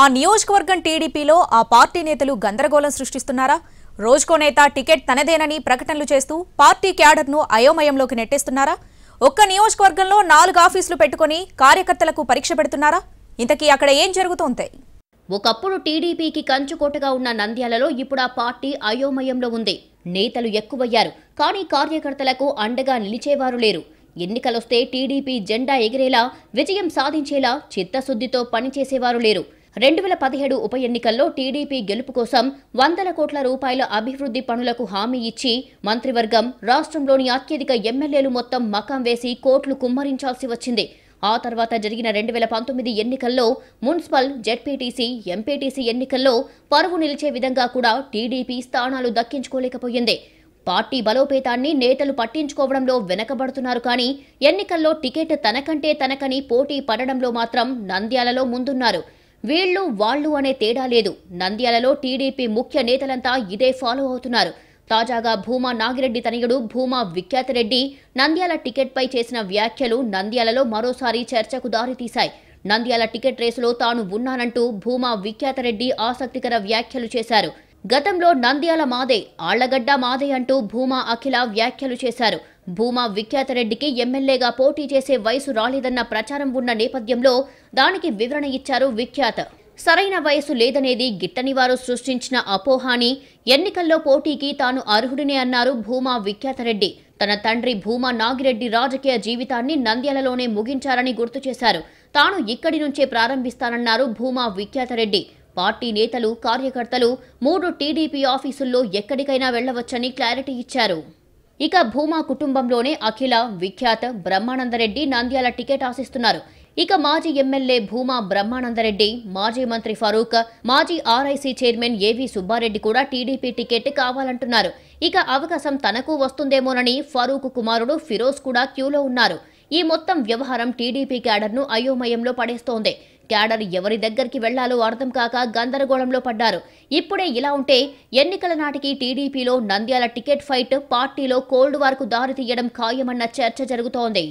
ఆ నియోజకవర్గం టీడీపీలో ఆ పార్టీ నేతలు గందరగోళం సృష్టిస్తున్నారా రోజుకో నేత టికెట్ తనదేనని ప్రకటనలు చేస్తూ పార్టీ క్యాడర్ను అయోమయంలోకి నెట్టేస్తున్నారా ఒక్క నియోజకవర్గంలో నాలుగు ఆఫీసులు పెట్టుకుని కార్యకర్తలకు పరీక్ష పెడుతున్నారా ఇంతకీ అక్కడ ఏం జరుగుతోంది ఒకప్పుడు టీడీపీకి కంచుకోటగా ఉన్న నంద్యాలలో ఇప్పుడు ఆ పార్టీ అయోమయంలో ఉంది నేతలు ఎక్కువయ్యారు కానీ కార్యకర్తలకు అండగా నిలిచేవారు లేరు ఎన్నికలొస్తే టీడీపీ జెండా ఎగిరేలా విజయం సాధించేలా చిత్తశుద్ధితో పనిచేసేవారు లేరు రెండు వేల పదిహేడు ఉప ఎన్నికల్లో టీడీపీ గెలుపు కోసం వందల కోట్ల రూపాయల అభివృద్ధి పనులకు హామీ ఇచ్చి మంత్రివర్గం రాష్ట్రంలోని అత్యధిక ఎమ్మెల్యేలు మొత్తం మకాం వేసి కోట్లు కుమ్మరించాల్సి వచ్చింది ఆ తర్వాత జరిగిన రెండు వేల పంతొమ్మిది ఎన్నికల్లో మున్సిపల్ జెడ్పీటీసీ ఎంపీటీసీ ఎన్నికల్లో పరువు నిలిచే విధంగా కూడా టీడీపీ స్థానాలు దక్కించుకోలేకపోయింది పార్టీ బలోపేతాన్ని నేతలు పట్టించుకోవడంలో వెనకబడుతున్నారు కానీ ఎన్నికల్లో టికెట్ తనకంటే తనకని పోటీ పడడంలో మాత్రం నంద్యాలలో ముందున్నారు వీళ్లు వాళ్ళు అనే తేడా లేదు నంద్యాలలో టీడీపీ ముఖ్య నేతలంతా ఇదే ఫాలో అవుతున్నారు తాజాగా భూమా నాగిరెడ్డి తనయుడు భూమా విఖ్యాతరెడ్డి నంద్యాల టికెట్పై చేసిన వ్యాఖ్యలు నంద్యాలలో మరోసారి చర్చకు దారితీశాయి నంద్యాల టికెట్ రేసులో తాను ఉన్నానంటూ భూమా విఖ్యాతరెడ్డి ఆసక్తికర వ్యాఖ్యలు చేశారు గతంలో నంద్యాల మాదే ఆళ్లగడ్డ మాదే అంటూ భూమా అఖిల వ్యాఖ్యలు చేశారు భూమా విఖ్యాతరెడ్డికి ఎమ్మెల్యేగా పోటీ చేసే వయసు రాలేదన్న ప్రచారం ఉన్న నేపథ్యంలో దానికి వివరణ ఇచ్చారు విఖ్యాత సరైన వయసు లేదనేది గిట్టని వారు సృష్టించిన అపోహాని ఎన్నికల్లో పోటీకి తాను అర్హుడినే అన్నారు భూమా విఖ్యాతరెడ్డి తన తండ్రి భూమా నాగిరెడ్డి రాజకీయ జీవితాన్ని నంద్యాలలోనే ముగించారని గుర్తు చేశారు తాను ఇక్కడి నుంచే ప్రారంభిస్తానన్నారు భూమా విఖ్యాతరెడ్డి పార్టీ నేతలు కార్యకర్తలు మూడు టీడీపీ ఆఫీసుల్లో ఎక్కడికైనా వెళ్లవచ్చని క్లారిటీ ఇచ్చారు ఇక భూమా కుటుంబంలోనే అఖిల విఖ్యాత బ్రహ్మానందరెడ్డి నంద్యాల టికెట్ ఆశిస్తున్నారు ఇక మాజీ ఎమ్మెల్యే భూమా బ్రహ్మానందరెడ్డి మాజీ మంత్రి ఫరూక్ మాజీ ఆర్ఐసీ చైర్మన్ ఏవి సుబ్బారెడ్డి కూడా టీడీపీ టికెట్ కావాలంటున్నారు ఇక అవకాశం తనకు వస్తుందేమోనని ఫరూక్ కుమారుడు ఫిరోజ్ కూడా క్యూలో ఉన్నారు ఈ మొత్తం వ్యవహారం టీడీపీ క్యాడర్ను అయోమయంలో పడేస్తోంది క్యాడర్ ఎవరి దగ్గరికి వెళ్లాలో అర్థం కాక గందరగోళంలో పడ్డారు ఇప్పుడే ఇలా ఉంటే ఎన్నికల నాటికి టీడీపీలో నంద్యాల టికెట్ ఫైట్ పార్టీలో కోల్డ్ వార్కు దారితీయడం ఖాయమన్న చర్చ జరుగుతోంది